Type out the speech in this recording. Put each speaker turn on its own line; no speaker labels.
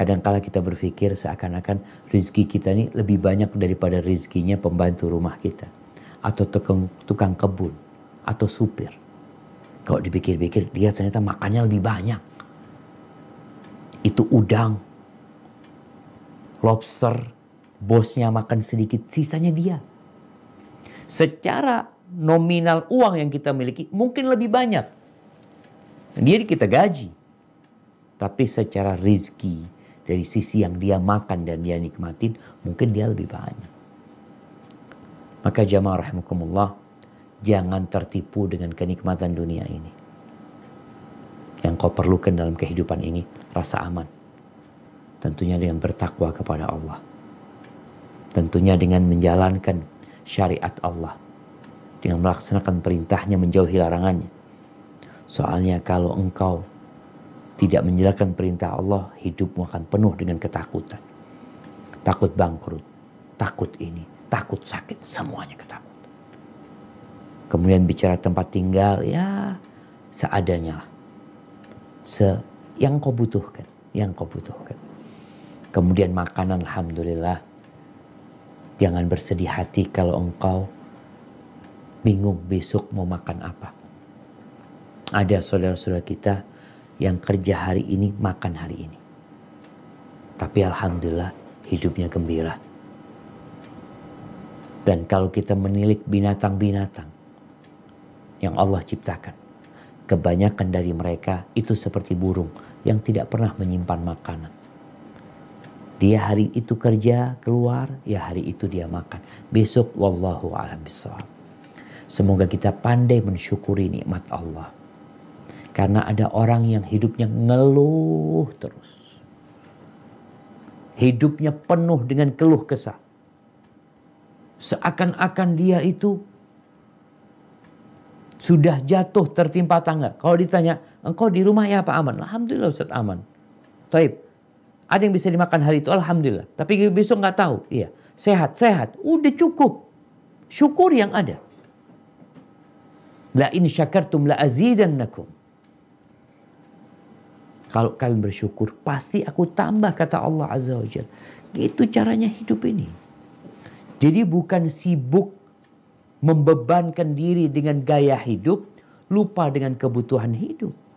Kadangkala kita berpikir seakan-akan rezeki kita ini lebih banyak daripada rezekinya pembantu rumah kita. Atau tukang, tukang kebun. Atau supir. Kalau dipikir-pikir dia ternyata makannya lebih banyak. Itu udang. Lobster. Bosnya makan sedikit. Sisanya dia. Secara nominal uang yang kita miliki mungkin lebih banyak. Dia kita gaji. Tapi secara rezeki dari sisi yang dia makan dan dia nikmatin mungkin dia lebih banyak. Maka jamaah rahimakumullah jangan tertipu dengan kenikmatan dunia ini. Yang kau perlukan dalam kehidupan ini rasa aman. Tentunya dengan bertakwa kepada Allah. Tentunya dengan menjalankan syariat Allah. Dengan melaksanakan perintahnya menjauhi larangannya. Soalnya kalau engkau tidak menjalankan perintah Allah, hidupmu akan penuh dengan ketakutan. Takut bangkrut, takut ini, takut sakit, semuanya ketakutan. Kemudian bicara tempat tinggal, ya seadanya lah. Se yang kau butuhkan, yang kau butuhkan. Kemudian makanan, Alhamdulillah. Jangan bersedih hati kalau engkau bingung besok mau makan apa. Ada saudara-saudara kita yang kerja hari ini makan hari ini. Tapi alhamdulillah hidupnya gembira. Dan kalau kita menilik binatang-binatang yang Allah ciptakan, kebanyakan dari mereka itu seperti burung yang tidak pernah menyimpan makanan. Dia hari itu kerja keluar, ya hari itu dia makan. Besok wallahu alam bishawab. Semoga kita pandai mensyukuri nikmat Allah karena ada orang yang hidupnya ngeluh terus. Hidupnya penuh dengan keluh kesah. Seakan-akan dia itu sudah jatuh tertimpa tangga. Kalau ditanya, engkau di rumah ya apa aman? Alhamdulillah Ustaz aman. Taib. Ada yang bisa dimakan hari itu, Alhamdulillah. Tapi besok nggak tahu. Iya, sehat, sehat. Udah cukup. Syukur yang ada. La in syakartum la azidannakum. Kalau kalian bersyukur, pasti aku tambah kata Allah Azza wa Jal. Gitu caranya hidup ini. Jadi bukan sibuk membebankan diri dengan gaya hidup, lupa dengan kebutuhan hidup.